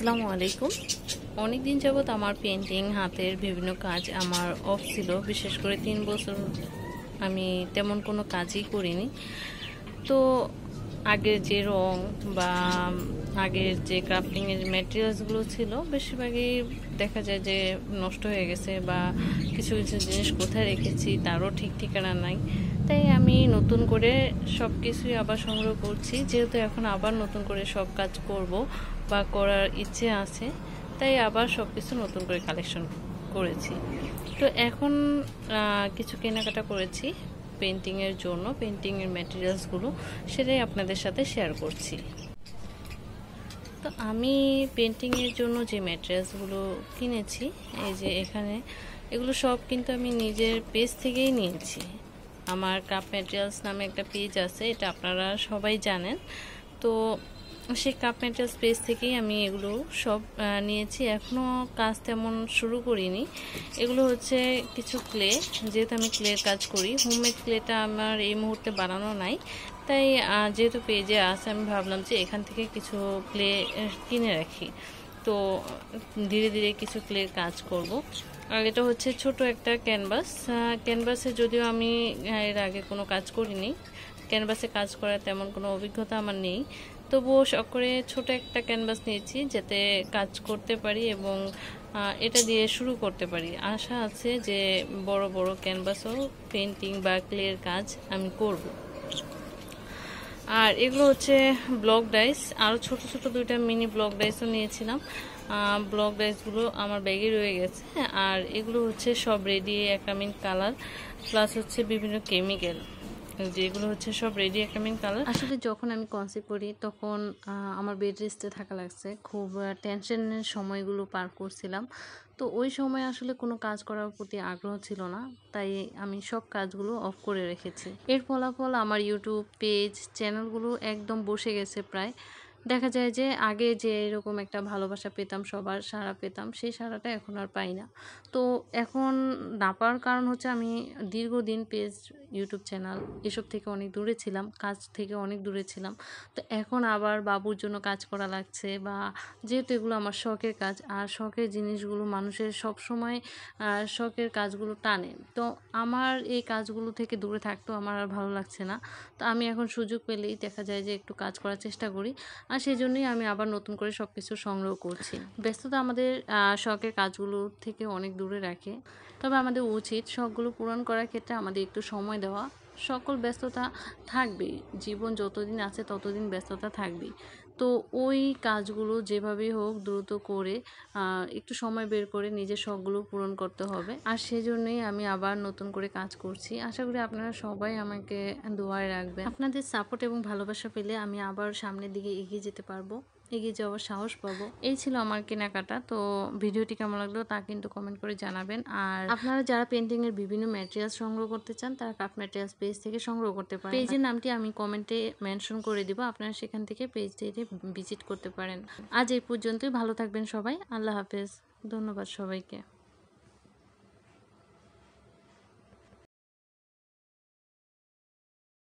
আসসালামু আলাইকুম অনেক দিন যাবৎ আমার পেন্টিং হাতের বিভিন্ন কাজ আমার অফ ছিল বিশেষ করে তিন বছর আমি তেমন কোনো কাজই করিনি তো আগের যে রং বা আগের যে ক্রাফটিংয়ের ম্যাটেরিয়ালসগুলো ছিল বেশিরভাগই দেখা যায় যে নষ্ট হয়ে গেছে বা কিছু কিছু জিনিস কোথায় রেখেছি তারও ঠিক ঠিকানা নাই তাই আমি নতুন করে সব কিছুই আবার সংগ্রহ করছি যেহেতু এখন আবার নতুন করে সব কাজ করব বা করার ইচ্ছে আছে তাই আবার সব কিছু নতুন করে কালেকশন করেছি তো এখন কিছু কেনাকাটা করেছি পেন্টিংয়ের জন্য পেন্টিংয়ের ম্যাটেরিয়ালসগুলো সেটাই আপনাদের সাথে শেয়ার করছি তো আমি পেন্টিংয়ের জন্য যে ম্যাটেরিয়ালসগুলো কিনেছি এই যে এখানে এগুলো সব কিন্তু আমি নিজের পেজ থেকেই নিয়েছি আমার কাপ মেটেরিয়ালস নামে একটা পেজ আছে এটা আপনারা সবাই জানেন তো সেই কাপ মেটেরিয়ালস পেজ থেকেই আমি এগুলো সব নিয়েছি এখনও কাজ তেমন শুরু করিনি এগুলো হচ্ছে কিছু ক্লে যেহেতু আমি ক্লের কাজ করি হোমমেড ক্লেটা আমার এই মুহূর্তে বানানো নাই তাই যেহেতু পেজে আছে আমি ভাবলাম যে এখান থেকে কিছু ক্লে কিনে রাখি তো ধীরে ধীরে কিছু ক্লের কাজ করব আর এটা হচ্ছে ছোট একটা ক্যানভাস ক্যানভাসে যদিও আমি এর আগে কোনো কাজ করিনি ক্যানভাসে কাজ করার তেমন কোনো অভিজ্ঞতা আমার নেই তবুও সকরে করে ছোট একটা ক্যানভাস নিয়েছি যাতে কাজ করতে পারি এবং এটা দিয়ে শুরু করতে পারি আশা আছে যে বড় বড় ক্যানভাসও পেন্টিং বা ক্লের কাজ আমি করবো আর এগুলো হচ্ছে ব্লক ডাইস আরও ছোট ছোট দুইটা মিনি ব্লক ডাইসও নিয়েছিলাম ব্লক ডাইসগুলো আমার ব্যাগে রয়ে গেছে হ্যাঁ, আর এগুলো হচ্ছে সব রেডি মিন কালার প্লাস হচ্ছে বিভিন্ন কেমিক্যাল যেগুলো হচ্ছে সব রেডি অ্যাকামিং কালার আসলে যখন আমি কনসিপ করি তখন আমার বেড রেস্টে থাকা লাগছে খুব টেনশনের সময়গুলো পার করছিলাম তো ওই সময় আসলে কোনো কাজ করার প্রতি আগ্রহ ছিল না তাই আমি সব কাজগুলো অফ করে রেখেছি এর ফলাফল আমার ইউটিউব পেজ চ্যানেলগুলো একদম বসে গেছে প্রায় দেখা যায় যে আগে যে এরকম একটা ভালোবাসা পেতাম সবার সাড়া পেতাম সেই সাড়াটা এখন আর পাই না তো এখন না পাওয়ার কারণ হচ্ছে আমি দীর্ঘদিন পেজ ইউটিউব চ্যানেল এসব থেকে অনেক দূরে ছিলাম কাজ থেকে অনেক দূরে ছিলাম তো এখন আবার বাবুর জন্য কাজ করা লাগছে বা যেহেতু এগুলো আমার শখের কাজ আর শখের জিনিসগুলো মানুষের সব সময় শখের কাজগুলো টানে তো আমার এই কাজগুলো থেকে দূরে থাকতেও আমার আর ভালো লাগছে না তো আমি এখন সুযোগ পেলেই দেখা যায় যে একটু কাজ করার চেষ্টা করি আর সেই জন্যই আমি আবার নতুন করে সব কিছু সংগ্রহ করছি ব্যস্ততা আমাদের শখের কাজগুলোর থেকে অনেক দূরে রাখে তবে আমাদের উচিত শখগুলো পূরণ করার ক্ষেত্রে আমাদের একটু সময় দেওয়া সকল ব্যস্ততা থাকবেই জীবন যতদিন আছে ততদিন ব্যস্ততা থাকবেই তো ওই কাজগুলো যেভাবেই হোক দ্রুত করে একটু সময় বের করে নিজের শখগুলো পূরণ করতে হবে আর সেজন্যই আমি আবার নতুন করে কাজ করছি আশা করি আপনারা সবাই আমাকে দোয়ায় রাখবেন আপনাদের সাপোর্ট এবং ভালোবাসা পেলে আমি আবার সামনের দিকে এগিয়ে যেতে পারবো এগিয়ে যাওয়ার সাহস পাবো এই ছিল আমার কেনাকাটা তো ভিডিওটি কেমন লাগলো তা কিন্তু কমেন্ট করে জানাবেন আর আপনারা যারা পেন্টিংয়ের বিভিন্ন ম্যাটেরিয়াল সংগ্রহ করতে চান তারা কাপ ম্যাটেরিয়াল পেজ থেকে সংগ্রহ করতে পারেন পেজের নামটি আমি কমেন্টে মেনশন করে দিব আপনারা সেখান থেকে পেজ থেকে ভিজিট করতে পারেন আজ এই পর্যন্তই ভালো থাকবেন সবাই আল্লাহ হাফেজ ধন্যবাদ সবাইকে